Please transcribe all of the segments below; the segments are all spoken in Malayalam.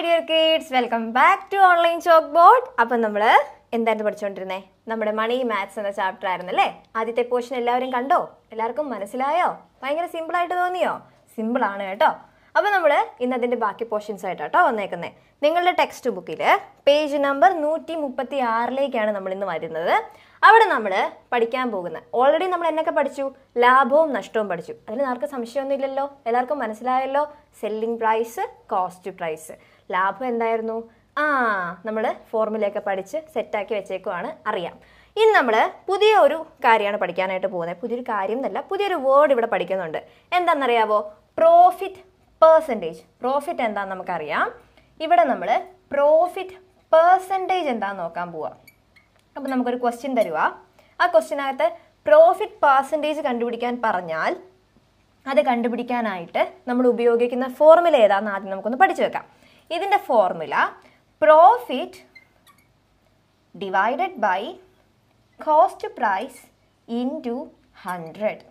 Hi dear kids welcome back to online chalkboard അപ്പം നമ്മൾ എന്തായിരുന്നു പഠിച്ചുകൊണ്ടിരുന്നത് നമ്മുടെ മണി മാത്സ് എന്ന ചാപ്റ്റർ ആയിരുന്നു അല്ലേ ആദ്യത്തെ പോർഷൻ എല്ലാവരും കണ്ടോ എല്ലാവർക്കും മനസ്സിലായോ ഭയങ്കര സിമ്പിളായിട്ട് തോന്നിയോ സിമ്പിളാണ് കേട്ടോ അപ്പോൾ നമ്മൾ ഇന്ന് അതിൻ്റെ ബാക്കി പോർഷൻസ് കേട്ടോ വന്നേക്കുന്നത് നിങ്ങളുടെ ടെക്സ്റ്റ് ബുക്കിൽ പേജ് നമ്പർ നൂറ്റി മുപ്പത്തി ആറിലേക്കാണ് നമ്മൾ ഇന്ന് വരുന്നത് അവിടെ നമ്മൾ പഠിക്കാൻ പോകുന്നത് ഓൾറെഡി നമ്മൾ എന്നൊക്കെ പഠിച്ചു ലാഭവും നഷ്ടവും പഠിച്ചു അതിന് ആർക്കും സംശയമൊന്നുമില്ലല്ലോ എല്ലാവർക്കും മനസ്സിലായല്ലോ സെല്ലിംഗ് പ്രൈസ് കോസ്റ്റ് പ്രൈസ് ലാഭം എന്തായിരുന്നു ആ നമ്മൾ ഫോർമുലയൊക്കെ പഠിച്ച് സെറ്റാക്കി വെച്ചേക്കുവാണ് അറിയാം ഇനി നമ്മൾ പുതിയ ഒരു കാര്യമാണ് പഠിക്കാനായിട്ട് പോകുന്നത് പുതിയൊരു കാര്യം എന്നല്ല പുതിയൊരു വേർഡ് ഇവിടെ പഠിക്കുന്നുണ്ട് എന്താണെന്നറിയാവോ പ്രോഫിറ്റ് പേഴ്സൻറ്റേജ് പ്രോഫിറ്റ് എന്താണെന്ന് നമുക്കറിയാം ഇവിടെ നമ്മൾ പ്രോഫിറ്റ് പേഴ്സൻറ്റേജ് എന്താണെന്ന് നോക്കാൻ പോവാം അപ്പോൾ നമുക്കൊരു ക്വസ്റ്റ്യൻ തരുക ആ ക്വസ്റ്റ്യനകത്ത് പ്രോഫിറ്റ് പേഴ്സൻറ്റേജ് കണ്ടുപിടിക്കാൻ പറഞ്ഞാൽ അത് കണ്ടുപിടിക്കാനായിട്ട് നമ്മൾ ഉപയോഗിക്കുന്ന ഫോർമുല ഏതാണെന്ന് ആദ്യം നമുക്കൊന്ന് പഠിച്ചു വെക്കാം ഇതിൻ്റെ formula profit divided by cost price into hundred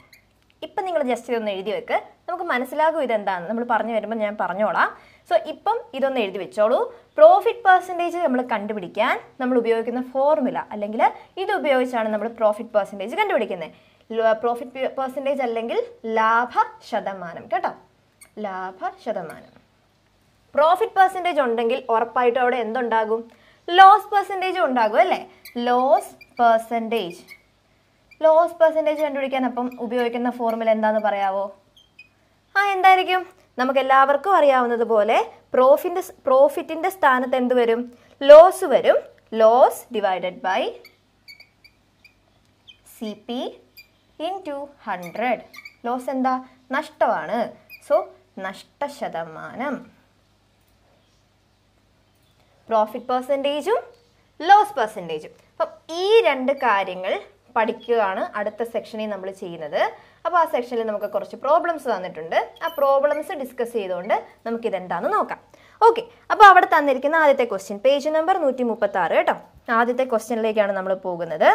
ഇപ്പം നിങ്ങൾ ജസ്റ്റ് ഇതൊന്ന് എഴുതി വെക്ക് നമുക്ക് മനസ്സിലാകും ഇതെന്താണെന്ന് നമ്മൾ പറഞ്ഞു വരുമ്പോൾ ഞാൻ പറഞ്ഞോളാം സോ ഇപ്പം ഇതൊന്ന് എഴുതി വെച്ചോളൂ പ്രോഫിറ്റ് പെർസെൻറ്റേജ് നമ്മൾ കണ്ടുപിടിക്കാൻ നമ്മൾ ഉപയോഗിക്കുന്ന ഫോർമുല അല്ലെങ്കിൽ ഇത് ഉപയോഗിച്ചാണ് നമ്മൾ പ്രോഫിറ്റ് പെർസെൻറ്റേജ് കണ്ടുപിടിക്കുന്നത് പ്രോഫിറ്റ് പെർസെൻറ്റേജ് uh, അല്ലെങ്കിൽ ലാഭ ശതമാനം കേട്ടോ ലാഭ ശതമാനം പ്രോഫിറ്റ് പെർസെൻറ്റേജ് ഉണ്ടെങ്കിൽ ഉറപ്പായിട്ടും അവിടെ എന്തുണ്ടാകും ലോസ് പെർസെൻറ്റേജ് ഉണ്ടാകും അല്ലേ ലോസ് പെർസെൻറ്റേജ് ലോസ് പെർസെൻറ്റേജ് കണ്ടുപിടിക്കാൻ അപ്പം ഉപയോഗിക്കുന്ന ഫോർമുല എന്താണെന്ന് പറയാവോ ആ എന്തായിരിക്കും നമുക്ക് എല്ലാവർക്കും അറിയാവുന്നത് പോലെ പ്രോഫിൻ്റെ പ്രോഫിറ്റിൻ്റെ സ്ഥാനത്ത് എന്ത് വരും ലോസ് വരും loss divided by C P into hundred loss എന്താ നഷ്ടമാണ് സോ നഷ്ടശതമാനം പ്രോഫിറ്റ് പെർസെൻറ്റേജും ലോസ് പെർസെൻറ്റേജും അപ്പം ഈ രണ്ട് കാര്യങ്ങൾ പഠിക്കുകയാണ് അടുത്ത സെക്ഷനിൽ നമ്മൾ ചെയ്യുന്നത് അപ്പോൾ ആ സെക്ഷനിൽ നമുക്ക് കുറച്ച് പ്രോബ്ലംസ് തന്നിട്ടുണ്ട് ആ പ്രോബ്ലംസ് ഡിസ്കസ് ചെയ്തുകൊണ്ട് നമുക്ക് ഇതെന്താണെന്ന് നോക്കാം ഓക്കെ അപ്പോൾ അവിടെ തന്നിരിക്കുന്ന ആദ്യത്തെ ക്വസ്റ്റ്യൻ പേജ് നമ്പർ നൂറ്റി മുപ്പത്തി ആറ് കേട്ടോ ആദ്യത്തെ ക്വസ്റ്റ്യനിലേക്കാണ് നമ്മൾ പോകുന്നത്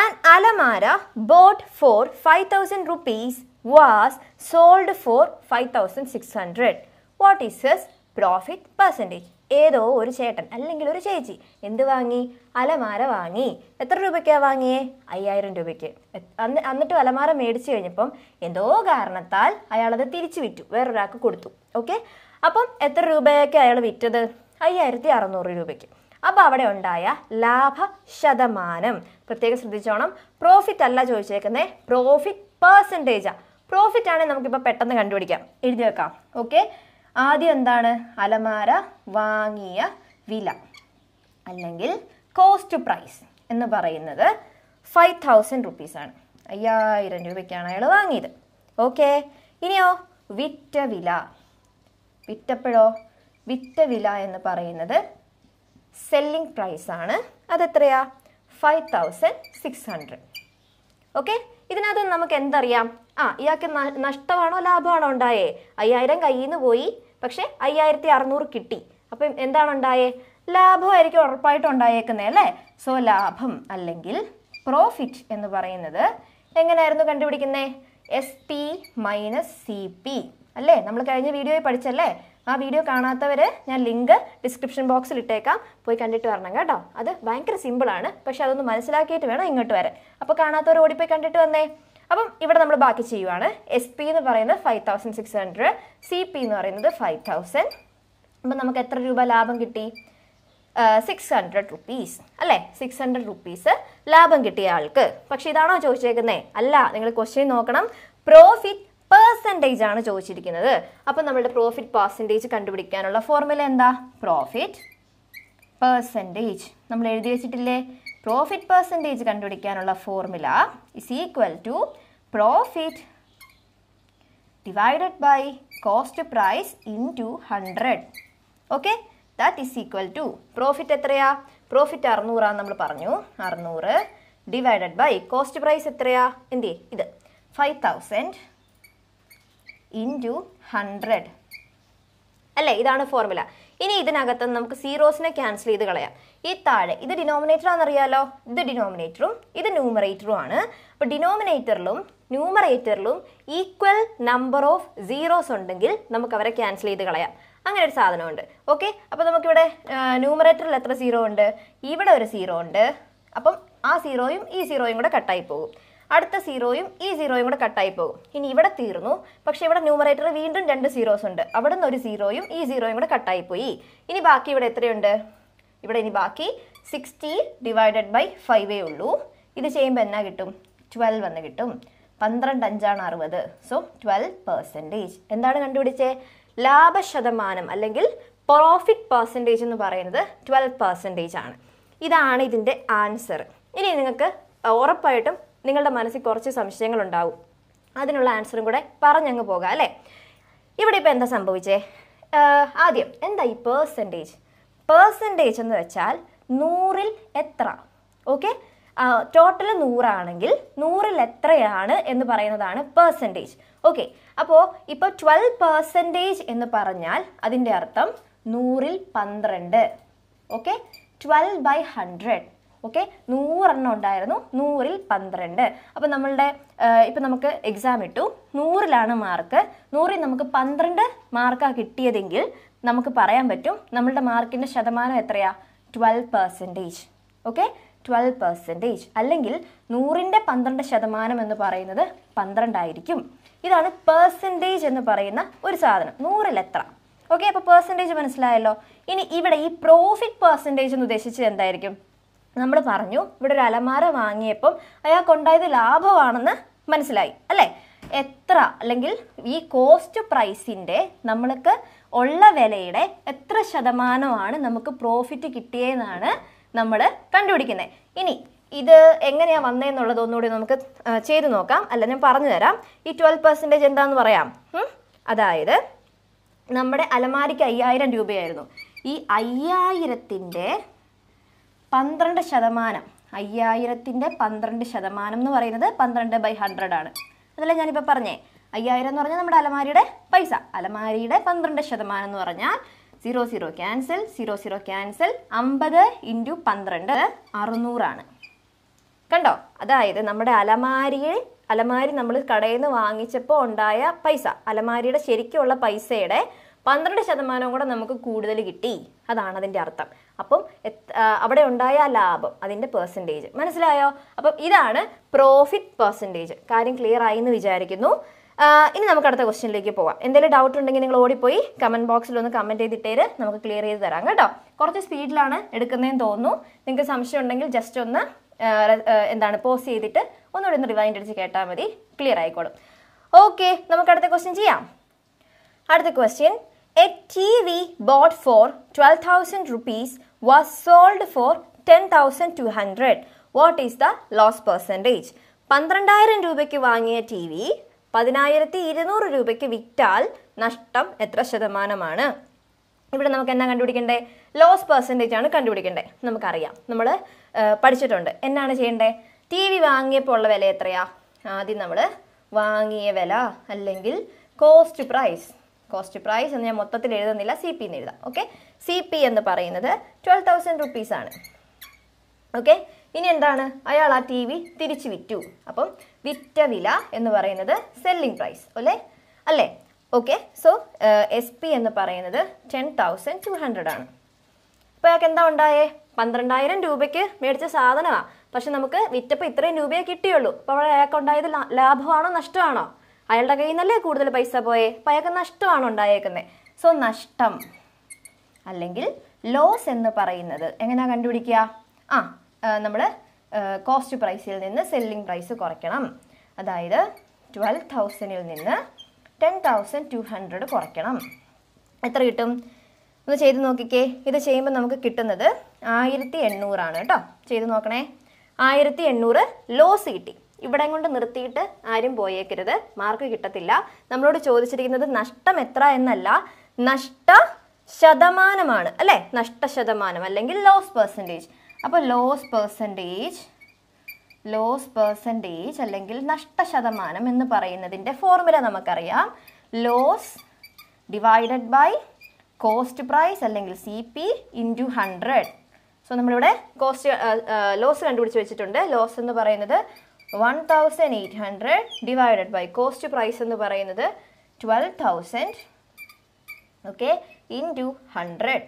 ആൻ അലമാര bought for five thousand rupees was sold for five thousand six hundred what is its profit percentage ഏതോ ഒരു ചേട്ടൻ അല്ലെങ്കിൽ ഒരു ചേച്ചി എന്ത് വാങ്ങി അലമാര വാങ്ങി എത്ര രൂപയ്ക്കാണ് വാങ്ങിയേ അയ്യായിരം രൂപയ്ക്ക് അന്ന് എന്നിട്ട് അലമാര മേടിച്ചു കഴിഞ്ഞപ്പം എന്തോ കാരണത്താൽ അയാളത് തിരിച്ചു വിറ്റു വേറൊരാൾക്ക് കൊടുത്തു ഓക്കെ അപ്പം എത്ര രൂപയൊക്കെ അയാൾ വിറ്റത് അയ്യായിരത്തി അറുന്നൂറ് രൂപയ്ക്ക് അപ്പോൾ അവിടെ ഉണ്ടായ ലാഭ ശതമാനം പ്രത്യേകം ശ്രദ്ധിച്ചോണം പ്രോഫിറ്റ് അല്ല ചോദിച്ചേക്കുന്നത് പ്രോഫിറ്റ് പെർസെൻറ്റേജാണ് പ്രോഫിറ്റ് ആണെങ്കിൽ നമുക്കിപ്പോൾ പെട്ടെന്ന് കണ്ടുപിടിക്കാം എഴുതി വെക്കാം ഓക്കെ ആദ്യം എന്താണ് അലമാര വാങ്ങിയ വില അല്ലെങ്കിൽ കോസ്റ്റ് പ്രൈസ് എന്ന് പറയുന്നത് ഫൈവ് തൗസൻഡ് റുപ്പീസാണ് അയ്യായിരം രൂപയ്ക്കാണ് അയാൾ വാങ്ങിയത് ഓക്കെ ഇനിയോ വിറ്റ വില വിറ്റപ്പോഴോ വിറ്റ വില എന്ന് പറയുന്നത് സെല്ലിംഗ് പ്രൈസ് ആണ് അതെത്രയാ five thousand six hundred okay ഇതിനകത്ത് നമുക്ക് എന്തറിയാം ആ ഇയാൾക്ക് നഷ്ടമാണോ ലാഭമാണോ ഉണ്ടായേ അയ്യായിരം കയ്യിൽ നിന്ന് പോയി പക്ഷേ അയ്യായിരത്തി അറുന്നൂറ് കിട്ടി അപ്പം എന്താണ് ഉണ്ടായേ ലാഭമായിരിക്കും ഉറപ്പായിട്ടും ഉണ്ടായേക്കുന്നത് അല്ലേ സോ ലാഭം അല്ലെങ്കിൽ പ്രോഫിറ്റ് എന്ന് പറയുന്നത് എങ്ങനെയായിരുന്നു കണ്ടുപിടിക്കുന്നത് S P minus C P അല്ലേ നമ്മൾ കഴിഞ്ഞ വീഡിയോയിൽ പഠിച്ചല്ലേ ആ വീഡിയോ കാണാത്തവർ ഞാൻ ലിങ്ക് ഡിസ്ക്രിപ്ഷൻ ബോക്സിൽ ഇട്ടേക്കാം പോയി കണ്ടിട്ട് വരണം കേട്ടോ അത് ഭയങ്കര സിമ്പിളാണ് പക്ഷെ അതൊന്ന് മനസ്സിലാക്കിയിട്ട് വേണം ഇങ്ങോട്ട് വരാൻ അപ്പോൾ കാണാത്തവർ ഓടിപ്പോയി കണ്ടിട്ട് വന്നേ അപ്പം ഇവിടെ നമ്മൾ ബാക്കി ചെയ്യുവാണ് എസ് പി എന്ന് പറയുന്നത് five thousand six hundred C P എന്ന് പറയുന്നത് ഫൈവ് തൗസൻഡ് അപ്പം നമുക്ക് എത്ര രൂപ ലാഭം കിട്ടി സിക്സ് ഹൺഡ്രഡ് റുപ്പീസ് അല്ലേ സിക്സ് ഹൺഡ്രഡ് റുപ്പീസ് ലാഭം കിട്ടിയ ആൾക്ക് പക്ഷേ ഇതാണോ ചോദിച്ചേക്കുന്നത് അല്ല നിങ്ങൾ ക്വസ്റ്റ്യൻ നോക്കണം പ്രോഫിറ്റ് പെർസെൻറ്റേജ് ആണ് ചോദിച്ചിരിക്കുന്നത് അപ്പം നമ്മളുടെ പ്രോഫിറ്റ് പെർസെൻറ്റേജ് കണ്ടുപിടിക്കാനുള്ള ഫോർമുല എന്താ പ്രോഫിറ്റ് പെർസെൻറ്റേജ് നമ്മൾ എഴുതി വെച്ചിട്ടില്ലേ പ്രോഫിറ്റ് പെർസെൻറ്റേജ് കണ്ടുപിടിക്കാനുള്ള formula is equal to profit divided by cost price into hundred okay that is equal to profit എത്രയാ പ്രോഫിറ്റ് അറുന്നൂറാന്ന് നമ്മൾ പറഞ്ഞു അറുന്നൂറ് ഡിവൈഡഡ് ബൈ കോസ്റ്റ് പ്രൈസ് എത്രയാ എന്തേ ഇത് five thousand into hundred അല്ലേ ഇതാണ് ഫോർമുല ഇനി ഇതിനകത്ത് നമുക്ക് സീറോസിനെ ക്യാൻസൽ ചെയ്ത് കളയാം ഈ താഴെ ഇത് ഡിനോമിനേറ്റർ ആണെന്നറിയാലോ ഇത് ഡിനോമിനേറ്ററും ഇത് ന്യൂമറേറ്ററും ആണ് അപ്പോൾ ഡിനോമിനേറ്ററിലും ന്യൂമറേറ്ററിലും ഈക്വൽ നമ്പർ ഓഫ് സീറോസ് ഉണ്ടെങ്കിൽ നമുക്ക് അവരെ ക്യാൻസൽ ചെയ്ത് കളയാം അങ്ങനെ ഒരു സാധനമുണ്ട് ഓക്കെ അപ്പോൾ നമുക്കിവിടെ ന്യൂമറേറ്ററിൽ എത്ര സീറോ ഉണ്ട് ഇവിടെ ഒരു സീറോ ഉണ്ട് അപ്പം ആ സീറോയും ഈ സീറോയും കൂടെ കട്ടായി പോകും അടുത്ത സീറോയും ഈ സീറോയും കൂടെ കട്ടായി പോകും ഇനി ഇവിടെ തീർന്നു പക്ഷെ ഇവിടെ ന്യൂമറേറ്റർ വീണ്ടും രണ്ട് സീറോസ് ഉണ്ട് അവിടെ നിന്ന് ഒരു സീറോയും ഈ സീറോയും കൂടെ കട്ടായി പോയി ഇനി ബാക്കി ഇവിടെ എത്രയുണ്ട് ഇവിടെ ഇനി ബാക്കി സിക്സ്റ്റി ഡിവൈഡഡ് ബൈ ഫൈവേ ഉള്ളൂ ഇത് ചെയ്യുമ്പോൾ എന്നാ കിട്ടും ട്വൽവ് എന്ന് കിട്ടും പന്ത്രണ്ട് അഞ്ചാണ് അറുപത് സോ ട്വൽവ് പെർസെൻറ്റേജ് എന്താണ് കണ്ടുപിടിച്ചേ ലാഭശതമാനം അല്ലെങ്കിൽ പ്രോഫിറ്റ് പെർസെൻറ്റേജ് എന്ന് പറയുന്നത് ട്വൽവ് പെർസെൻറ്റേജ് ആണ് ഇതാണ് ഇതിൻ്റെ ആൻസർ ഇനി നിങ്ങൾക്ക് ഉറപ്പായിട്ടും നിങ്ങളുടെ മനസ്സിൽ കുറച്ച് സംശയങ്ങൾ ഉണ്ടാവും അതിനുള്ള ആൻസറും കൂടെ പറഞ്ഞങ്ങ് പോകാം അല്ലേ ഇവിടെ ഇപ്പോൾ എന്താ സംഭവിച്ചേ ആദ്യം എന്താ ഈ പേഴ്സൻറ്റേജ് പെർസെൻറ്റേജ് എന്ന് വെച്ചാൽ നൂറിൽ എത്ര ഓക്കെ ടോട്ടൽ നൂറാണെങ്കിൽ നൂറിൽ എത്രയാണ് എന്ന് പറയുന്നതാണ് പെർസെൻറ്റേജ് ഓക്കെ അപ്പോൾ ഇപ്പോൾ ട്വൽവ് പെർസെൻറ്റേജ് എന്ന് പറഞ്ഞാൽ അതിൻ്റെ അർത്ഥം നൂറിൽ പന്ത്രണ്ട് okay twelve by hundred okay നൂറെണ്ണം ഉണ്ടായിരുന്നു നൂറിൽ പന്ത്രണ്ട് അപ്പം നമ്മളുടെ ഇപ്പം നമുക്ക് എക്സാം ഇട്ടു നൂറിലാണ് മാർക്ക് നൂറിൽ നമുക്ക് പന്ത്രണ്ട് മാർക്കാണ് കിട്ടിയതെങ്കിൽ നമുക്ക് പറയാൻ പറ്റും നമ്മളുടെ മാർക്കിൻ്റെ ശതമാനം എത്രയാ twelve percentage okay twelve percentage അല്ലെങ്കിൽ നൂറിൻ്റെ പന്ത്രണ്ട് ശതമാനം എന്ന് പറയുന്നത് പന്ത്രണ്ടായിരിക്കും ഇതാണ് പേഴ്സൻറ്റേജ് എന്ന് പറയുന്ന ഒരു സാധനം നൂറിലെത്ര ഓക്കെ അപ്പോൾ പേഴ്സൻറ്റേജ് മനസ്സിലായല്ലോ ഇനി ഇവിടെ ഈ പ്രോഫിറ്റ് പേഴ്സൻറ്റേജ് എന്ന് ഉദ്ദേശിച്ചത് എന്തായിരിക്കും നമ്മൾ പറഞ്ഞു ഇവിടെ ഒരു അലമാര വാങ്ങിയപ്പം അയാൾക്കുണ്ടായത് ലാഭമാണെന്ന് മനസ്സിലായി അല്ലേ എത്ര അല്ലെങ്കിൽ ഈ കോസ്റ്റ് പ്രൈസിൻ്റെ നമ്മൾക്ക് ഉള്ള വിലയുടെ എത്ര ശതമാനമാണ് നമുക്ക് പ്രോഫിറ്റ് കിട്ടിയതെന്നാണ് നമ്മൾ കണ്ടുപിടിക്കുന്നത് ഇനി ഇത് എങ്ങനെയാണ് വന്നതെന്നുള്ളത് ഒന്നുകൂടി നമുക്ക് ചെയ്ത് നോക്കാം അല്ല ഞാൻ പറഞ്ഞു തരാം ഈ ട്വൽവ് പെർസെൻറ്റേജ് എന്താന്ന് പറയാം അതായത് നമ്മുടെ അലമാരിക്ക് അയ്യായിരം രൂപയായിരുന്നു ഈ അയ്യായിരത്തിൻ്റെ പന്ത്രണ്ട് ശതമാനം അയ്യായിരത്തിൻ്റെ പന്ത്രണ്ട് ശതമാനം എന്ന് പറയുന്നത് പന്ത്രണ്ട് ബൈ ഹൺഡ്രഡാണ് ആണ് അതല്ലേ ഞാനിപ്പോൾ പറഞ്ഞേ അയ്യായിരം എന്ന് പറഞ്ഞാൽ നമ്മുടെ അലമാരിയുടെ പൈസ അലമാരിയുടെ പന്ത്രണ്ട് ശതമാനം എന്ന് പറഞ്ഞാൽ zero zero cancel zero zero cancel അമ്പത് ഇൻറ്റു പന്ത്രണ്ട് അറുന്നൂറാണ് കണ്ടോ അതായത് നമ്മുടെ അലമാരിയെ അലമാരി നമ്മൾ കടയിൽ നിന്ന് വാങ്ങിച്ചപ്പോൾ ഉണ്ടായ പൈസ അലമാരിയുടെ ശരിക്കുള്ള പൈസയുടെ പന്ത്രണ്ട് ശതമാനം കൂടെ നമുക്ക് കൂടുതൽ കിട്ടി അതാണ് അതിൻ്റെ അർത്ഥം അപ്പം അവിടെ ഉണ്ടായ ലാഭം അതിൻ്റെ പെർസെൻറ്റേജ് മനസ്സിലായോ അപ്പം ഇതാണ് പ്രോഫിറ്റ് പെർസെൻറ്റേജ് കാര്യം ക്ലിയർ ആയി എന്ന് വിചാരിക്കുന്നു ഇനി നമുക്ക് അടുത്ത ക്വസ്റ്റ്യനിലേക്ക് പോവാം എന്തെങ്കിലും ഡൗട്ട് ഉണ്ടെങ്കിൽ നിങ്ങൾ ഓടിപ്പോയി കമന്റ് ബോക്സിൽ ഒന്ന് കമന്റ് ചെയ്തിട്ടേര് നമുക്ക് ക്ലിയർ ചെയ്ത് തരാം കേട്ടോ കുറച്ച് സ്പീഡിലാണ് എടുക്കുന്നതെന്ന് തോന്നുന്നു നിങ്ങൾക്ക് സംശയം ഉണ്ടെങ്കിൽ ജസ്റ്റ് ഒന്ന് എന്താണ് പോസ് ചെയ്തിട്ട് ഒന്നുകൂടി ഒന്ന് റിവൈൻഡ് അടിച്ച് കേട്ടാൽ മതി ക്ലിയർ ആയിക്കോളും ഓക്കെ നമുക്ക് അടുത്ത ക്വസ്റ്റ്യൻ ചെയ്യാം അടുത്ത question a T V bought for twelve thousand rupees was sold for ten thousand two hundred what is the loss percentage പന്ത്രണ്ടായിരം രൂപയ്ക്ക് വാങ്ങിയ ടി വി പതിനായിരത്തി ഇരുന്നൂറ് രൂപയ്ക്ക് വിറ്റാൽ നഷ്ടം എത്ര ശതമാനമാണ് ഇവിടെ നമുക്ക് എന്നാ കണ്ടുപിടിക്കണ്ടേ ലോസ് പെർസെൻറ്റേജ് ആണ് കണ്ടുപിടിക്കണ്ടേ നമുക്കറിയാം നമ്മൾ പഠിച്ചിട്ടുണ്ട് എന്നാണ് ചെയ്യേണ്ടേ ടി വി വാങ്ങിയപ്പോൾ ഉള്ള വില എത്രയാ ആദ്യം നമ്മൾ വാങ്ങിയ വില അല്ലെങ്കിൽ കോസ്റ്റ് പ്രൈസ് കോസ്റ്റ് പ്രൈസ് എന്ന് ഞാൻ മൊത്തത്തിൽ എഴുതുന്നില്ല സി പി എന്ന് എഴുതാം ഓക്കെ സി പി എന്ന് പറയുന്നത് ട്വൽവ് തൗസൻഡ് ആണ് ഓക്കെ ഇനി എന്താണ് അയാൾ ആ ടി വി തിരിച്ചു വിറ്റു അപ്പം വിറ്റ വില എന്ന് പറയുന്നത് സെല്ലിംഗ് പ്രൈസ് അല്ലേ അല്ലേ ഓക്കെ സോ എസ് പി എന്ന് പറയുന്നത് ടെൻ തൗസൻഡ് ടു ഹൺഡ്രഡ് ആണ് അപ്പോൾ അയാൾക്ക് എന്താ ഉണ്ടായേ പന്ത്രണ്ടായിരം രൂപയ്ക്ക് മേടിച്ച സാധനമാണ് പക്ഷെ നമുക്ക് വിറ്റപ്പോൾ ഇത്രയും രൂപയെ കിട്ടിയുള്ളൂ അപ്പോൾ അവിടെ അയാൾക്ക് ഉണ്ടായത് ലാഭമാണോ നഷ്ടമാണോ അയാളുടെ കയ്യിൽ നിന്നല്ലേ കൂടുതൽ പൈസ പോയേ അപ്പോൾ അയാൾക്ക് നഷ്ടമാണോ ഉണ്ടായേക്കുന്നത് സോ നഷ്ടം അല്ലെങ്കിൽ ലോസ് എന്ന് പറയുന്നത് എങ്ങനെയാണ് കണ്ടുപിടിക്കുക ആ നമ്മൾ കോസ്റ്റ് പ്രൈസിൽ നിന്ന് സെല്ലിംഗ് പ്രൈസ് കുറയ്ക്കണം അതായത് ട്വൽവ് തൗസൻഡിൽ നിന്ന് ടെൻ തൗസൻഡ് ടു ഹൺഡ്രഡ് കുറയ്ക്കണം എത്ര കിട്ടും ഒന്ന് ചെയ്ത് നോക്കിക്കേ ഇത് ചെയ്യുമ്പോൾ നമുക്ക് കിട്ടുന്നത് ആയിരത്തി എണ്ണൂറാണ് കേട്ടോ ചെയ്ത് നോക്കണേ ആയിരത്തി എണ്ണൂറ് ലോസ് കിട്ടി ഇവിടെ കൊണ്ട് നിർത്തിയിട്ട് ആരും പോയേക്കരുത് മാർക്ക് കിട്ടത്തില്ല നമ്മളോട് ചോദിച്ചിരിക്കുന്നത് നഷ്ടം എത്ര എന്നല്ല നഷ്ട ശതമാനമാണ് അല്ലേ നഷ്ടശതമാനം അല്ലെങ്കിൽ ലോസ് പെർസെൻറ്റേജ് അപ്പോൾ ലോസ് പെർസെൻറ്റേജ് ലോസ് പെർസെൻറ്റേജ് അല്ലെങ്കിൽ നഷ്ടശതമാനം എന്ന് പറയുന്നതിൻ്റെ ഫോർമുല നമുക്കറിയാം loss divided by cost price അല്ലെങ്കിൽ C P into hundred so നമ്മളിവിടെ കോസ്റ്റ് ലോസ് കണ്ടുപിടിച്ച് വെച്ചിട്ടുണ്ട് ലോസ് എന്ന് പറയുന്നത് one thousand eight hundred divided by cost price എന്ന് പറയുന്നത് twelve thousand okay into hundred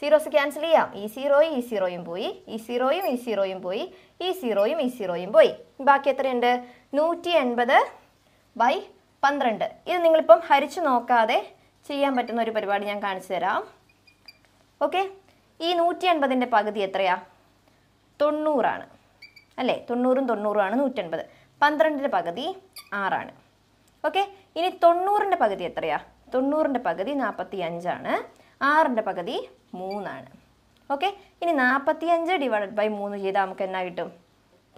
zeros cancel ചെയ്യാം ഈ സീറോയും ഈ സീറോയും പോയി ഈ സീറോയും ഈ സീറോയും പോയി ഈ സീറോയും ഈ സീറോയും പോയി ബാക്കി എത്രയുണ്ട് നൂറ്റി എൺപത് ബൈ പന്ത്രണ്ട് ഇത് നിങ്ങളിപ്പം ഹരിച്ചു നോക്കാതെ ചെയ്യാൻ പറ്റുന്ന ഒരു പരിപാടി ഞാൻ കാണിച്ചു തരാം ഓക്കെ ഈ നൂറ്റി എൺപതിൻ്റെ പകുതി എത്രയാ തൊണ്ണൂറാണ് അല്ലേ തൊണ്ണൂറും തൊണ്ണൂറും ആണ് നൂറ്റി നൂറ്റൻപത് പന്ത്രണ്ടിൻ്റെ പകുതി ആറാണ് ഓക്കെ ഇനി തൊണ്ണൂറിൻ്റെ പകുതി എത്രയാ തൊണ്ണൂറിൻ്റെ പകുതി നാൽപ്പത്തി അഞ്ചാണ് ആറിൻ്റെ പകുതി മൂന്നാണ് ഓക്കെ ഇനി നാൽപ്പത്തിയഞ്ച് ഡിവൈഡഡ് ബൈ മൂന്ന് ചെയ്താൽ നമുക്ക് എന്നാ കിട്ടും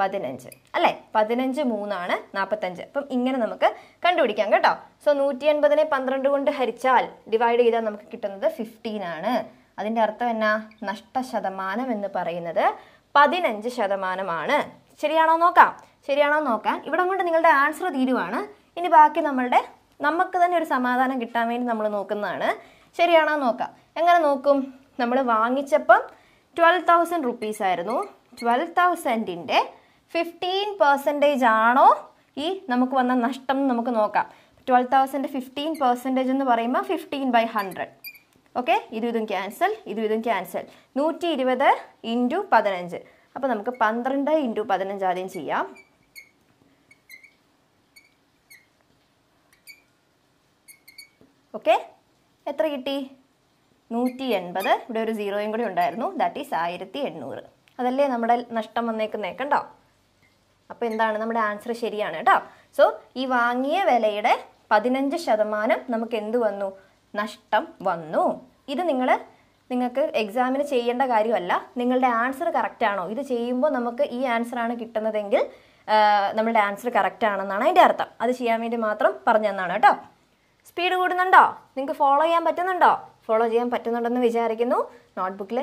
പതിനഞ്ച് അല്ലേ പതിനഞ്ച് മൂന്നാണ് നാൽപ്പത്തഞ്ച് അപ്പം ഇങ്ങനെ നമുക്ക് കണ്ടുപിടിക്കാം കേട്ടോ സോ നൂറ്റി എൺപതിനെ പന്ത്രണ്ട് കൊണ്ട് ഹരിച്ചാൽ ഡിവൈഡ് ചെയ്താൽ നമുക്ക് കിട്ടുന്നത് ഫിഫ്റ്റീൻ ആണ് അതിൻ്റെ അർത്ഥം എന്നാ നഷ്ടശതമാനം എന്ന് പറയുന്നത് പതിനഞ്ച് ശതമാനമാണ് ശരിയാണോ നോക്കാം ശരിയാണോ നോക്കാം ഇവിടെ കൊണ്ട് നിങ്ങളുടെ ആൻസർ തീരുവാണ് ഇനി ബാക്കി നമ്മളുടെ നമുക്ക് തന്നെ ഒരു സമാധാനം കിട്ടാൻ വേണ്ടി നമ്മൾ നോക്കുന്നതാണ് ശരിയാണോ നോക്കാം എങ്ങനെ നോക്കും നമ്മൾ വാങ്ങിച്ചപ്പം ട്വൽവ് തൗസൻഡ് റുപ്പീസ് ആയിരുന്നു ട്വൽവ് തൗസൻഡിൻ്റെ ഫിഫ്റ്റീൻ പെർസെൻറ്റേജ് ആണോ ഈ നമുക്ക് വന്ന നഷ്ടം എന്ന് നമുക്ക് നോക്കാം ട്വൽവ് തൗസൻഡ് ഫിഫ്റ്റീൻ പെർസെൻറ്റേജ് എന്ന് പറയുമ്പോൾ ഫിഫ്റ്റീൻ ബൈ ഹൺഡ്രഡ് ഓക്കെ ഇതും ഇതും ക്യാൻസൽ ഇതും ഇതും ക്യാൻസൽ നൂറ്റി ഇരുപത് ഇൻറ്റു പതിനഞ്ച് അപ്പോൾ നമുക്ക് പന്ത്രണ്ട് ഇൻറ്റു പതിനഞ്ച് ആദ്യം ചെയ്യാം ഓക്കെ എത്ര കിട്ടി നൂറ്റി എൺപത് ഇവിടെ ഒരു സീറോയും കൂടി ഉണ്ടായിരുന്നു ദാറ്റ് ഈസ് ആയിരത്തി എണ്ണൂറ് അതല്ലേ നമ്മുടെ നഷ്ടം വന്നേക്കുന്നേ കണ്ടോ അപ്പോൾ എന്താണ് നമ്മുടെ ആൻസർ ശരിയാണ് കേട്ടോ സോ ഈ വാങ്ങിയ വിലയുടെ പതിനഞ്ച് ശതമാനം നമുക്ക് എന്ത് വന്നു നഷ്ടം വന്നു ഇത് നിങ്ങൾ നിങ്ങൾക്ക് എക്സാമിന് ചെയ്യേണ്ട കാര്യമല്ല നിങ്ങളുടെ ആൻസർ കറക്റ്റ് ആണോ ഇത് ചെയ്യുമ്പോൾ നമുക്ക് ഈ ആൻസർ ആണ് കിട്ടുന്നതെങ്കിൽ നമ്മുടെ ആൻസർ കറക്റ്റ് ആണെന്നാണ് അതിൻ്റെ അർത്ഥം അത് ചെയ്യാൻ വേണ്ടി മാത്രം പറഞ്ഞു തന്നാണ് കേട്ടോ സ്പീഡ് കൂടുന്നുണ്ടോ നിങ്ങൾക്ക് ഫോളോ ചെയ്യാൻ പറ്റുന്നുണ്ടോ ഫോളോ ചെയ്യാൻ പറ്റുന്നുണ്ടെന്ന് വിചാരിക്കുന്നു നോട്ട്ബുക്കിൽ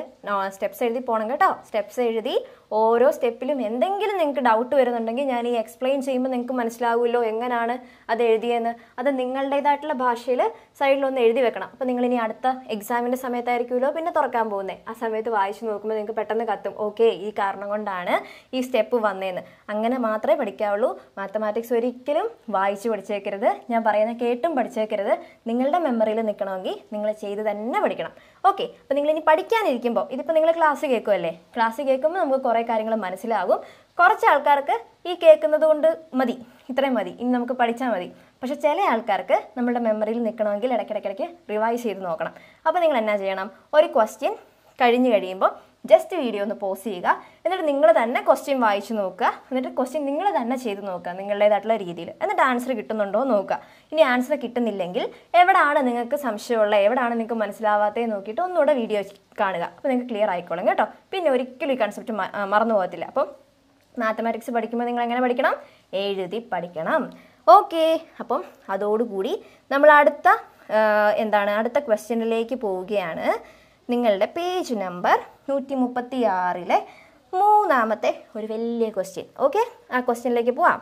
സ്റ്റെപ്സ് എഴുതി പോകണം കേട്ടോ സ്റ്റെപ്സ് എഴുതി ഓരോ സ്റ്റെപ്പിലും എന്തെങ്കിലും നിങ്ങൾക്ക് ഡൗട്ട് വരുന്നുണ്ടെങ്കിൽ ഞാൻ ഈ എക്സ്പ്ലെയിൻ ചെയ്യുമ്പോൾ നിങ്ങൾക്ക് മനസ്സിലാവുമല്ലോ എങ്ങനെയാണ് അത് എഴുതിയെന്ന് അത് നിങ്ങളുടേതായിട്ടുള്ള ഭാഷയിൽ സൈഡിലൊന്ന് എഴുതി വെക്കണം അപ്പോൾ ഇനി അടുത്ത എക്സാമിൻ്റെ സമയത്തായിരിക്കുമല്ലോ പിന്നെ തുറക്കാൻ പോകുന്നത് ആ സമയത്ത് വായിച്ച് നോക്കുമ്പോൾ നിങ്ങൾക്ക് പെട്ടെന്ന് കത്തും ഓക്കെ ഈ കാരണം കൊണ്ടാണ് ഈ സ്റ്റെപ്പ് വന്നതെന്ന് അങ്ങനെ മാത്രമേ പഠിക്കാവുള്ളൂ മാത്തമാറ്റിക്സ് ഒരിക്കലും വായിച്ച് പഠിച്ചേക്കരുത് ഞാൻ പറയുന്ന കേട്ടും പഠിച്ചേക്കരുത് നിങ്ങളുടെ മെമ്മറിയിൽ നിൽക്കണമെങ്കിൽ നിങ്ങൾ ചെയ്ത് തന്നെ പഠിക്കണം ഓക്കെ അപ്പോൾ നിങ്ങളിനി ഇനി പഠിക്കാനിരിക്കുമ്പോൾ ഇതിപ്പോൾ നിങ്ങൾ ക്ലാസ് കേൾക്കുമല്ലേ ക്ലാസ് കേൾക്കുമ്പോൾ നമുക്ക് കുറേ കാര്യങ്ങൾ മനസ്സിലാകും കുറച്ച് ആൾക്കാർക്ക് ഈ കേൾക്കുന്നത് കൊണ്ട് മതി ഇത്രയും മതി ഇനി നമുക്ക് പഠിച്ചാൽ മതി പക്ഷെ ചില ആൾക്കാർക്ക് നമ്മുടെ മെമ്മറിയിൽ നിൽക്കണമെങ്കിൽ ഇടയ്ക്കിടയ്ക്കിടയ്ക്ക് റിവൈസ് ചെയ്ത് നോക്കണം അപ്പോൾ നിങ്ങൾ എന്നാ ചെയ്യണം ഒരു ക്വസ്റ്റ്യൻ കഴിഞ്ഞ് കഴിയുമ്പോൾ ജസ്റ്റ് വീഡിയോ ഒന്ന് പോസ് ചെയ്യുക എന്നിട്ട് നിങ്ങൾ തന്നെ ക്വസ്റ്റ്യൻ വായിച്ചു നോക്കുക എന്നിട്ട് ക്വസ്റ്റ്യൻ നിങ്ങൾ തന്നെ ചെയ്ത് നോക്കുക നിങ്ങളുടേതായിട്ടുള്ള രീതിയിൽ എന്നിട്ട് ആൻസർ കിട്ടുന്നുണ്ടോ നോക്കുക ഇനി ആൻസർ കിട്ടുന്നില്ലെങ്കിൽ എവിടെയാണ് നിങ്ങൾക്ക് സംശയമുള്ളത് എവിടെയാണ് നിങ്ങൾക്ക് മനസ്സിലാവാത്തത് നോക്കിയിട്ട് ഒന്നുകൂടെ വീഡിയോ കാണുക അപ്പോൾ നിങ്ങൾക്ക് ക്ലിയർ ആയിക്കോളും കേട്ടോ പിന്നെ ഒരിക്കലും ഈ കൺസെപ്റ്റ് മറന്നു പോകത്തില്ല അപ്പം മാത്തമാറ്റിക്സ് പഠിക്കുമ്പോൾ നിങ്ങൾ എങ്ങനെ പഠിക്കണം എഴുതി പഠിക്കണം ഓക്കെ അപ്പം അതോടുകൂടി നമ്മൾ അടുത്ത എന്താണ് അടുത്ത ക്വസ്റ്റ്യനിലേക്ക് പോവുകയാണ് നിങ്ങളുടെ പേജ് നമ്പർ നൂറ്റി മുപ്പത്തി ആറിലെ മൂന്നാമത്തെ ഒരു വലിയ ക്വസ്റ്റ്യൻ ഓക്കെ ആ ക്വസ്റ്റ്യനിലേക്ക് പോവാം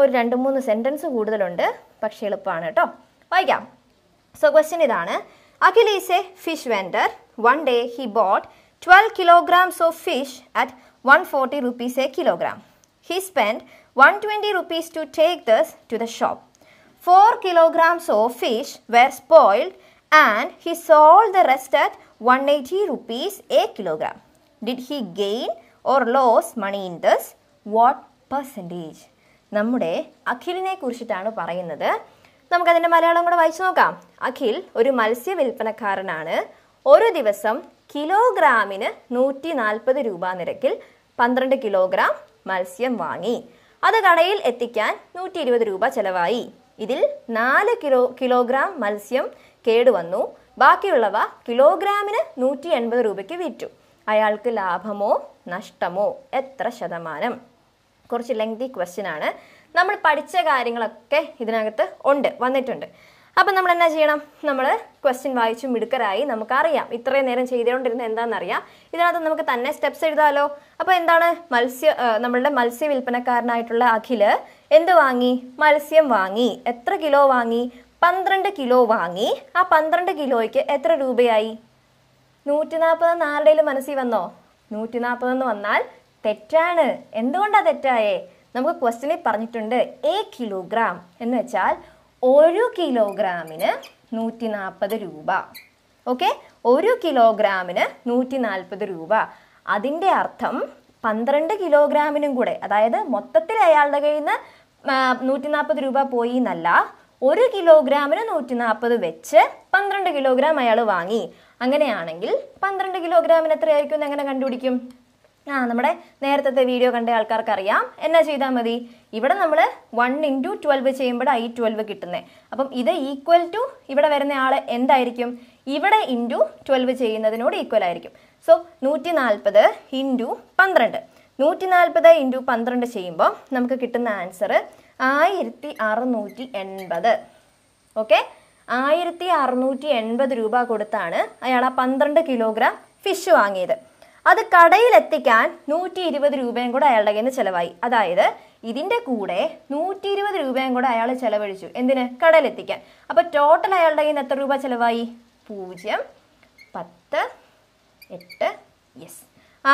ഒരു രണ്ട് മൂന്ന് സെൻറ്റൻസ് കൂടുതലുണ്ട് പക്ഷേ എളുപ്പമാണ് കേട്ടോ വായിക്കാം സോ ക്വസ്റ്റ്യൻ ഇതാണ് Akhil is a fish vendor one day he bought twelve kilograms of fish at one forty rupees a kilogram he spend one twenty rupees to take this to the shop four kilograms of fish were spoiled and he sold the rest at 180 rupees a kilogram. Did he gain or lose money in this? What percentage? നമ്മുടെ അഖിലിനെ കുറിച്ചിട്ടാണ് പറയുന്നത് നമുക്കതിൻ്റെ മലയാളം കൂടെ വായിച്ചു നോക്കാം അഖിൽ ഒരു മത്സ്യ വിൽപ്പനക്കാരനാണ് ഒരു ദിവസം കിലോഗ്രാമിന് നൂറ്റി നാൽപ്പത് രൂപ നിരക്കിൽ പന്ത്രണ്ട് കിലോഗ്രാം മത്സ്യം വാങ്ങി അത് കടയിൽ എത്തിക്കാൻ നൂറ്റി ഇരുപത് രൂപ ചെലവായി ഇതിൽ നാല് കിലോ കിലോഗ്രാം മത്സ്യം കേടുവന്നു ബാക്കിയുള്ളവ കിലോഗ്രാമിന് നൂറ്റി എൺപത് രൂപയ്ക്ക് വിറ്റു അയാൾക്ക് ലാഭമോ നഷ്ടമോ എത്ര ശതമാനം കുറച്ച് ലെങ്തി ക്വസ്റ്റ്യൻ ആണ് നമ്മൾ പഠിച്ച കാര്യങ്ങളൊക്കെ ഇതിനകത്ത് ഉണ്ട് വന്നിട്ടുണ്ട് അപ്പം നമ്മൾ എന്നാ ചെയ്യണം നമ്മൾ ക്വസ്റ്റ്യൻ വായിച്ചു മിടുക്കരായി നമുക്കറിയാം ഇത്രയും നേരം ചെയ്തുകൊണ്ടിരുന്ന എന്താണെന്നറിയാം ഇതിനകത്ത് നമുക്ക് തന്നെ സ്റ്റെപ്സ് എഴുതാമല്ലോ അപ്പോൾ എന്താണ് മത്സ്യ നമ്മളുടെ മത്സ്യ വിൽപ്പനക്കാരനായിട്ടുള്ള അഖില് എന്ത് വാങ്ങി മത്സ്യം വാങ്ങി എത്ര കിലോ വാങ്ങി പന്ത്രണ്ട് കിലോ വാങ്ങി ആ പന്ത്രണ്ട് കിലോയ്ക്ക് എത്ര രൂപയായി നൂറ്റി നാൽപ്പത് ആരുടെയും മനസ്സിൽ വന്നോ നൂറ്റി എന്ന് വന്നാൽ തെറ്റാണ് എന്തുകൊണ്ടാണ് തെറ്റായേ നമുക്ക് ക്വസ്റ്റ്യനിൽ പറഞ്ഞിട്ടുണ്ട് എ കിലോഗ്രാം എന്ന് വെച്ചാൽ ഒരു കിലോഗ്രാമിന് നൂറ്റി നാൽപ്പത് രൂപ ഓക്കെ ഒരു കിലോഗ്രാമിന് നൂറ്റി നാൽപ്പത് രൂപ അതിൻ്റെ അർത്ഥം പന്ത്രണ്ട് കിലോഗ്രാമിനും കൂടെ അതായത് മൊത്തത്തിൽ അയാളുടെ കയ്യിൽ നിന്ന് നൂറ്റി നാൽപ്പത് രൂപ പോയി എന്നല്ല ഒരു കിലോഗ്രാമിന് നൂറ്റി നാൽപ്പത് വെച്ച് പന്ത്രണ്ട് കിലോഗ്രാം അയാൾ വാങ്ങി അങ്ങനെയാണെങ്കിൽ പന്ത്രണ്ട് കിലോഗ്രാമിന് എത്രയായിരിക്കും എങ്ങനെ കണ്ടുപിടിക്കും ആ നമ്മുടെ നേരത്തെ വീഡിയോ കണ്ട ആൾക്കാർക്ക് അറിയാം എന്നാ ചെയ്താൽ മതി ഇവിടെ നമ്മൾ വൺ ഇൻറ്റു ട്വൽവ് ചെയ്യുമ്പോൾ ഐ ട്വൽവ് കിട്ടുന്നത് അപ്പം ഇത് ഈക്വൽ ടു ഇവിടെ വരുന്ന ആൾ എന്തായിരിക്കും ഇവിടെ ഇൻറ്റു ട്വൽവ് ചെയ്യുന്നതിനോട് ഈക്വൽ ആയിരിക്കും സോ നൂറ്റി നാൽപ്പത് ഇൻറ്റു പന്ത്രണ്ട് നൂറ്റി നാൽപ്പത് ഇൻറ്റു പന്ത്രണ്ട് ചെയ്യുമ്പോൾ നമുക്ക് കിട്ടുന്ന ആൻസർ ആയിരത്തി അറുന്നൂറ്റി എൺപത് ഓക്കെ ആയിരത്തി അറുന്നൂറ്റി എൺപത് രൂപ കൊടുത്താണ് അയാൾ ആ പന്ത്രണ്ട് കിലോഗ്രാം ഫിഷ് വാങ്ങിയത് അത് കടയിലെത്തിക്കാൻ നൂറ്റി ഇരുപത് രൂപയും കൂടെ അയാളുടെ കയ്യിൽ നിന്ന് ചിലവായി അതായത് ഇതിൻ്റെ കൂടെ നൂറ്റി ഇരുപത് രൂപയും കൂടെ അയാൾ ചിലവഴിച്ചു എന്തിന് കടയിലെത്തിക്കാൻ അപ്പോൾ ടോട്ടൽ അയാളുടെ കയ്യിൽ നിന്ന് എത്ര രൂപ ചിലവായി പൂജ്യം പത്ത് എട്ട് യെസ്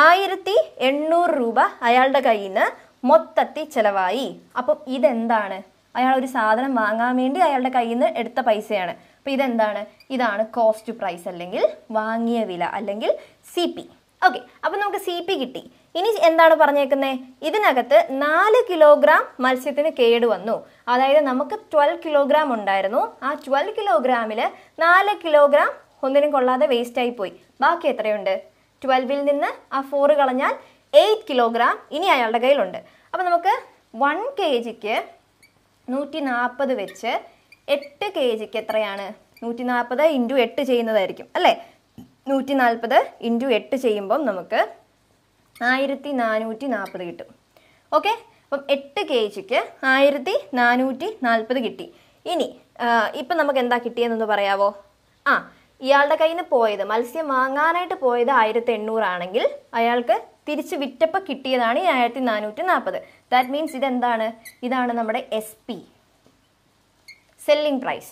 ആയിരത്തി എണ്ണൂറ് രൂപ അയാളുടെ കയ്യിൽ നിന്ന് മൊത്തത്തിൽ ചിലവായി അപ്പം ഇതെന്താണ് അയാൾ ഒരു സാധനം വാങ്ങാൻ വേണ്ടി അയാളുടെ കയ്യിൽ നിന്ന് എടുത്ത പൈസയാണ് അപ്പോൾ ഇതെന്താണ് ഇതാണ് കോസ്റ്റ് പ്രൈസ് അല്ലെങ്കിൽ വാങ്ങിയ വില അല്ലെങ്കിൽ സി പി ഓക്കെ അപ്പം നമുക്ക് സി പി കിട്ടി ഇനി എന്താണ് പറഞ്ഞേക്കുന്നത് ഇതിനകത്ത് നാല് കിലോഗ്രാം മത്സ്യത്തിന് കേട് വന്നു അതായത് നമുക്ക് ട്വൽവ് കിലോഗ്രാം ഉണ്ടായിരുന്നു ആ ട്വൽവ് കിലോഗ്രാമിൽ നാല് കിലോഗ്രാം ഒന്നിനും കൊള്ളാതെ വേസ്റ്റ് ആയി പോയി ബാക്കി എത്രയുണ്ട് ട്വൽവിൽ നിന്ന് ആ ഫോർ കളഞ്ഞാൽ എയ്റ്റ് കിലോഗ്രാം ഇനി അയാളുടെ കയ്യിലുണ്ട് അപ്പോൾ നമുക്ക് വൺ കെ ജിക്ക് നൂറ്റി നാൽപ്പത് വെച്ച് എട്ട് കെ ജിക്ക് എത്രയാണ് നൂറ്റി നാൽപ്പത് ഇൻറ്റു എട്ട് ചെയ്യുന്നതായിരിക്കും അല്ലേ നൂറ്റി നാൽപ്പത് ഇൻറ്റു എട്ട് ചെയ്യുമ്പം നമുക്ക് ആയിരത്തി നാനൂറ്റി നാൽപ്പത് കിട്ടും ഓക്കെ അപ്പം എട്ട് കെ ജിക്ക് ആയിരത്തി നാനൂറ്റി നാൽപ്പത് കിട്ടി ഇനി ഇപ്പം നമുക്ക് എന്താ കിട്ടിയതെന്നൊന്ന് പറയാവോ ആ ഇയാളുടെ കയ്യിൽ നിന്ന് പോയത് മത്സ്യം വാങ്ങാനായിട്ട് പോയത് ആയിരത്തി എണ്ണൂറാണെങ്കിൽ അയാൾക്ക് തിരിച്ച് വിറ്റപ്പോൾ കിട്ടിയതാണ് ഈ ആയിരത്തി നാനൂറ്റി നാൽപ്പത് ദാറ്റ് മീൻസ് ഇതെന്താണ് ഇതാണ് നമ്മുടെ എസ് പി സെല്ലിംഗ് പ്രൈസ്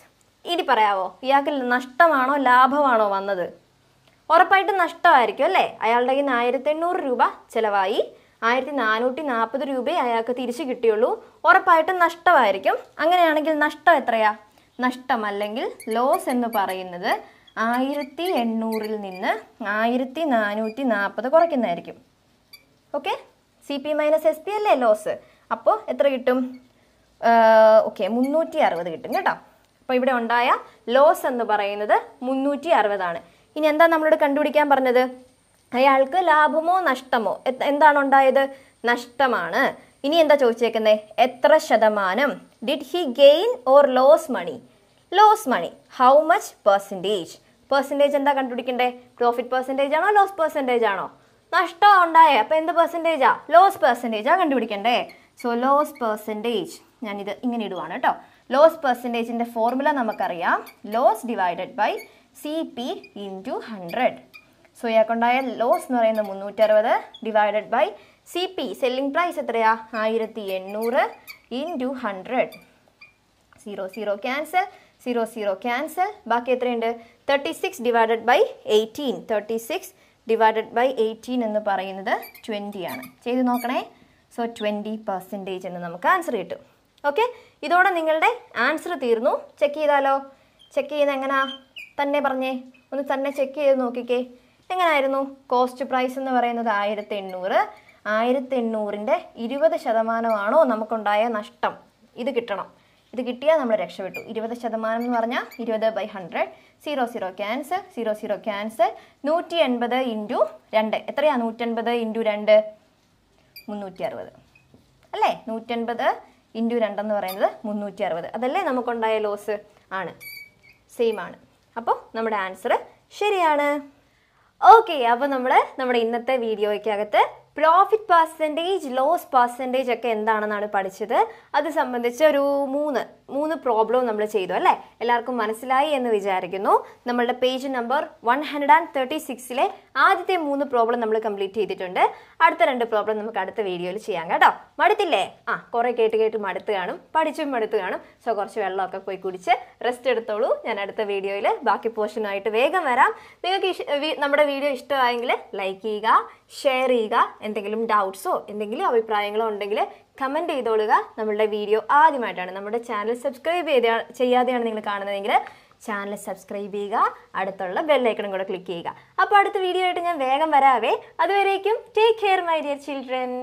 ഇനി പറയാവോ ഇയാൾക്ക് നഷ്ടമാണോ ലാഭമാണോ വന്നത് ഉറപ്പായിട്ടും നഷ്ടമായിരിക്കും അല്ലേ അയാളുടെ കയ്യിൽ നിന്ന് ആയിരത്തി എണ്ണൂറ് രൂപ ചിലവായി ആയിരത്തി നാനൂറ്റി നാൽപ്പത് രൂപയെ അയാൾക്ക് തിരിച്ചു കിട്ടിയുള്ളൂ ഉറപ്പായിട്ടും നഷ്ടമായിരിക്കും അങ്ങനെയാണെങ്കിൽ നഷ്ടം എത്രയാ നഷ്ടം അല്ലെങ്കിൽ ലോസ് എന്ന് പറയുന്നത് ആയിരത്തി എണ്ണൂറിൽ നിന്ന് ആയിരത്തി നാനൂറ്റി നാൽപ്പത് കുറയ്ക്കുന്നതായിരിക്കും okay C P minus S P അല്ലേ ലോസ് അപ്പോൾ എത്ര കിട്ടും ഓക്കെ മുന്നൂറ്റി അറുപത് കിട്ടും കേട്ടോ അപ്പോൾ ഇവിടെ ഉണ്ടായ ലോസ് എന്ന് പറയുന്നത് മുന്നൂറ്റി അറുപതാണ് ഇനി എന്താ നമ്മളോട് കണ്ടുപിടിക്കാൻ പറഞ്ഞത് അയാൾക്ക് ലാഭമോ നഷ്ടമോ എന്താണ് ഉണ്ടായത് നഷ്ടമാണ് ഇനി എന്താ ചോദിച്ചേക്കുന്നത് എത്ര ശതമാനം did he gain or loss money loss money how much percentage percentage എന്താ കണ്ടുപിടിക്കണ്ടേ പ്രോഫിറ്റ് പെർസെൻറ്റേജ് ആണോ ലോസ് പെർസെൻറ്റേജ് ആണോ നഷ്ടം ഉണ്ടായേ അപ്പോൾ എന്ത് പെർസെൻറ്റേജാ ലോസ് പെർസെൻറ്റേജാണ് കണ്ടുപിടിക്കണ്ടേ സോ ലോസ് പെർസെൻറ്റേജ് ഞാനിത് ഇങ്ങനെ ഇടുവാണ് കേട്ടോ ലോസ് പെർസെൻറ്റേജിൻ്റെ ഫോർമുല നമുക്കറിയാം loss divided by C P into hundred so ഇയാൾക്കുണ്ടായ ലോസ് എന്ന് പറയുന്നത് മുന്നൂറ്ററുപത് divided by C P selling price എത്രയാണ് ആയിരത്തി എണ്ണൂറ് into hundred zero zero cancel zero zero cancel ബാക്കി എത്രയുണ്ട് thirty six divided by eighteen thirty six divided by eighteen എന്ന് പറയുന്നത് ട്വൻറ്റി ആണ് ചെയ്ത് നോക്കണേ സോ ട്വൻറ്റി പെർസെൻറ്റേജ് എന്ന് നമുക്ക് ആൻസർ കിട്ടും ഓക്കെ ഇതോടെ നിങ്ങളുടെ ആൻസർ തീർന്നു ചെക്ക് ചെയ്താലോ ചെക്ക് ചെയ്യുന്ന എങ്ങനാ തന്നെ പറഞ്ഞേ ഒന്ന് തന്നെ ചെക്ക് ചെയ്ത് നോക്കിക്കേ എങ്ങനായിരുന്നു കോസ്റ്റ് പ്രൈസ് എന്ന് പറയുന്നത് ആയിരത്തി എണ്ണൂറ് ആയിരത്തി എണ്ണൂറിൻ്റെ ഇരുപത് ശതമാനമാണോ നമുക്കുണ്ടായ നഷ്ടം ഇത് കിട്ടണം ഇത് കിട്ടിയാൽ നമ്മൾ രക്ഷപ്പെട്ടു ഇരുപത് ശതമാനം എന്ന് പറഞ്ഞാൽ ഇരുപത് by hundred zero zero cancel zero zero cancel നൂറ്റി എൺപത് ഇൻറ്റു രണ്ട് എത്രയാണ് നൂറ്റി നൂറ്റൻപത് ഇൻറ്റു രണ്ട് മുന്നൂറ്റി അറുപത് അല്ലേ നൂറ്റി നൂറ്റൻപത് ഇൻറ്റു രണ്ടെന്ന് പറയുന്നത് മുന്നൂറ്റി അറുപത് അതല്ലേ നമുക്കുണ്ടായ ലോസ് ആണ് സെയിം ആണ് അപ്പോൾ നമ്മുടെ ആൻസർ ശരിയാണ് ഓക്കെ അപ്പോൾ നമ്മൾ നമ്മുടെ ഇന്നത്തെ വീഡിയോയ്ക്കകത്ത് പ്രോഫിറ്റ് പെർസെൻറ്റേജ് ലോസ് പെർസെൻറ്റേജ് ഒക്കെ എന്താണെന്നാണ് പഠിച്ചത് അത് സംബന്ധിച്ച് ഒരു മൂന്ന് മൂന്ന് പ്രോബ്ലം നമ്മൾ ചെയ്തു അല്ലേ എല്ലാവർക്കും മനസ്സിലായി എന്ന് വിചാരിക്കുന്നു നമ്മളുടെ page number one hundred and thirty സിക്സിലെ ആദ്യത്തെ മൂന്ന് പ്രോബ്ലം നമ്മൾ കംപ്ലീറ്റ് ചെയ്തിട്ടുണ്ട് അടുത്ത രണ്ട് പ്രോബ്ലം നമുക്ക് അടുത്ത വീഡിയോയിൽ ചെയ്യാം കേട്ടോ മടുത്തില്ലേ ആ കുറേ കേട്ട് കേട്ട് മടുത്ത് കാണും പഠിച്ചും മടുത്ത് കാണും സോ കുറച്ച് വെള്ളമൊക്കെ പോയി കുടിച്ച് റെസ്റ്റ് എടുത്തോളൂ ഞാൻ അടുത്ത വീഡിയോയിൽ ബാക്കി പോർഷനായിട്ട് വേഗം വരാം നിങ്ങൾക്ക് നമ്മുടെ വീഡിയോ ഇഷ്ടമായെങ്കിൽ ലൈക്ക് ചെയ്യുക ഷെയർ ചെയ്യുക എന്തെങ്കിലും ഡൗട്ട്സോ എന്തെങ്കിലും അഭിപ്രായങ്ങളോ ഉണ്ടെങ്കിൽ കമൻറ്റ് ചെയ്തോളുക നമ്മളുടെ വീഡിയോ ആദ്യമായിട്ടാണ് നമ്മുടെ ചാനൽ സബ്സ്ക്രൈബ് ചെയ്ത ചെയ്യാതെയാണ് നിങ്ങൾ കാണുന്നതെങ്കിൽ ചാനൽ സബ്സ്ക്രൈബ് ചെയ്യുക അടുത്തുള്ള ബെല്ലൈക്കണും കൂടെ ക്ലിക്ക് ചെയ്യുക അപ്പോൾ അടുത്ത വീഡിയോ ആയിട്ട് ഞാൻ വേഗം വരാവേ അതുവരേക്കും take care my dear children